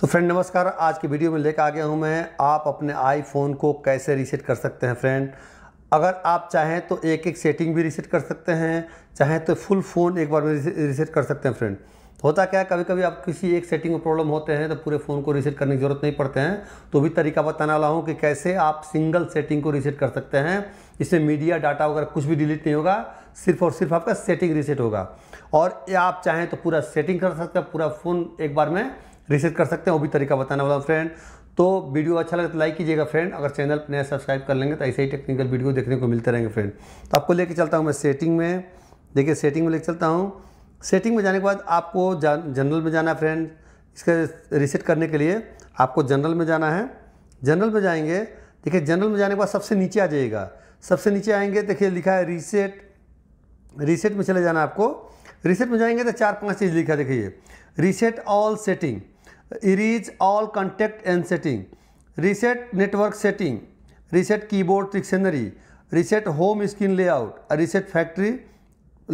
तो फ्रेंड नमस्कार आज की वीडियो में लेकर आ गया हूँ मैं आप अपने आईफोन को कैसे रीसेट कर सकते हैं फ्रेंड अगर आप चाहें तो एक एक सेटिंग भी रीसेट कर सकते हैं चाहें तो फुल फ़ोन एक बार में रीसेट कर सकते हैं फ्रेंड होता क्या है कभी कभी आप किसी एक सेटिंग में प्रॉब्लम होते हैं तो पूरे फ़ोन को रीसेट करने की ज़रूरत नहीं पड़ते हैं तो भी तरीका बताने वाला हूँ कि कैसे आप सिंगल सेटिंग को रीसेट कर सकते हैं इसमें मीडिया डाटा वगैरह कुछ भी डिलीट नहीं होगा सिर्फ और सिर्फ आपका सेटिंग रीसेट होगा और आप चाहें तो पूरा सेटिंग कर सकते हैं पूरा फ़ोन एक बार में रिसर्च कर सकते हैं वो भी तरीका बताने वाला हूँ फ्रेंड तो वीडियो अच्छा लगे तो लाइक कीजिएगा फ्रेंड अगर चैनल नया सब्सक्राइब कर लेंगे तो ऐसे ही टेक्निकल वीडियो देखने को मिलते रहेंगे फ्रेंड तो आपको लेके चलता हूँ मैं सेटिंग में देखिए सेटिंग में लेके चलता हूँ सेटिंग में जाने के बाद आपको जनरल में जाना है फ्रेंड इसका रिसेट करने के लिए आपको जनरल में जाना है जनरल में जाएंगे देखिए जनरल में जाने के बाद सबसे नीचे आ जाइएगा सबसे नीचे आएंगे देखिए लिखा है रीसेट रीसेट में चले जाना आपको रीसेट में जाएंगे तो चार पांच चीज़ लिखा देखिए reset all setting erase all contact and setting reset network setting reset keyboard dictionary reset home screen layout reset factory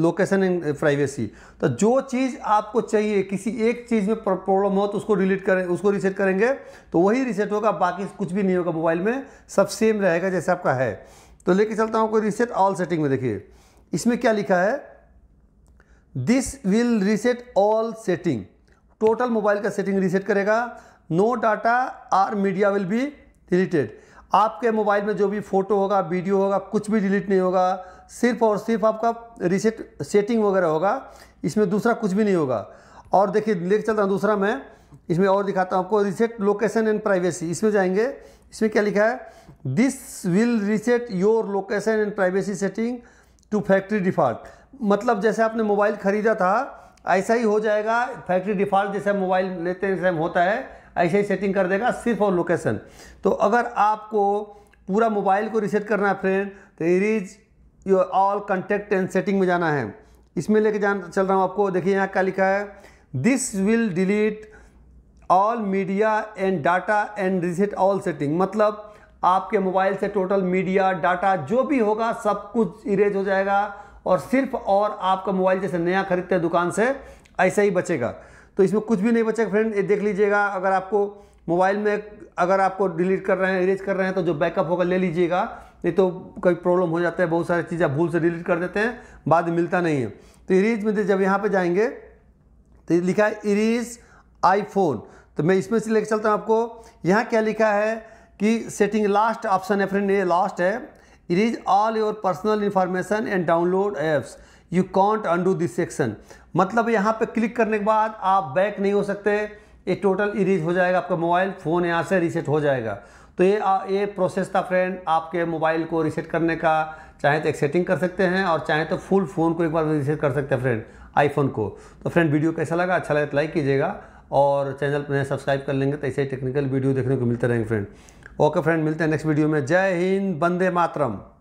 location and privacy तो जो चीज़ आपको चाहिए किसी एक चीज़ में प्रॉब्लम हो तो उसको डिलीट करें उसको रीसेट करेंगे तो वही रीसेट होगा बाकी कुछ भी नहीं होगा मोबाइल में सब सेम रहेगा जैसे आपका है तो लेके चलता हूँ कोई रीसेट ऑल सेटिंग में देखिए इसमें क्या लिखा है this will reset all setting total mobile का सेटिंग रीसेट करेगा no data or media will be deleted आपके मोबाइल में जो भी फ़ोटो होगा वीडियो होगा कुछ भी डिलीट नहीं होगा सिर्फ और सिर्फ आपका रीसेट सेटिंग वगैरह होगा इसमें दूसरा कुछ भी नहीं होगा और देखिए लेके चलता हूँ दूसरा मैं इसमें और दिखाता हूँ आपको रीसेट लोकेशन एंड प्राइवेसी इसमें जाएंगे इसमें क्या लिखा है this will reset your location and privacy setting to factory default मतलब जैसे आपने मोबाइल ख़रीदा था ऐसा ही हो जाएगा फैक्ट्री डिफॉल्ट जैसे मोबाइल लेते हैं टाइम होता है ऐसे ही सेटिंग कर देगा सिर्फ और लोकेशन तो अगर आपको पूरा मोबाइल को रिसेट करना है फ्रेंड तो is your all contact and setting में जाना है इसमें लेके जान चल रहा हूँ आपको देखिए यहाँ क्या लिखा है this will delete all media and data and reset all setting मतलब आपके मोबाइल से टोटल मीडिया डाटा जो भी होगा सब कुछ इरेज हो जाएगा और सिर्फ और आपका मोबाइल जैसे नया खरीदते हैं दुकान से ऐसा ही बचेगा तो इसमें कुछ भी नहीं बचेगा फ्रेंड ये देख लीजिएगा अगर आपको मोबाइल में अगर आपको डिलीट कर रहे हैं इरेज कर रहे हैं तो जो बैकअप होगा ले लीजिएगा नहीं तो कभी प्रॉब्लम हो जाता है बहुत सारी चीज़ें भूल से डिलीट कर देते हैं बाद में मिलता नहीं है तो इरेज में जब यहाँ पर जाएंगे तो लिखा है इरेज आईफोन तो मैं इसमें से लेकर चलता हूँ आपको यहाँ क्या लिखा है कि सेटिंग लास्ट ऑप्शन है फ्रेंड ये लास्ट है erase all your personal information and download apps you can't undo this section मतलब यहाँ पे क्लिक करने के बाद आप बैक नहीं हो सकते ये टोटल इरेज हो जाएगा आपका मोबाइल फ़ोन यहाँ से रीसेट हो जाएगा तो ये ये प्रोसेस था फ्रेंड आपके मोबाइल को रीसेट करने का चाहे तो एक सेटिंग कर सकते हैं और चाहे तो फुल फ़ोन को एक बार रीसेट कर सकते हैं फ्रेंड आईफोन को तो फ्रेंड वीडियो कैसा लगा अच्छा लगे तो लाइक कीजिएगा और चैनल पर सब्सक्राइब कर लेंगे तो ऐसे टेक्निकल वीडियो देखने को मिलते रहेंगे फ्रेंड ओके फ्रेंड मिलते हैं नेक्स्ट वीडियो में जय हिंद बंदे मातरम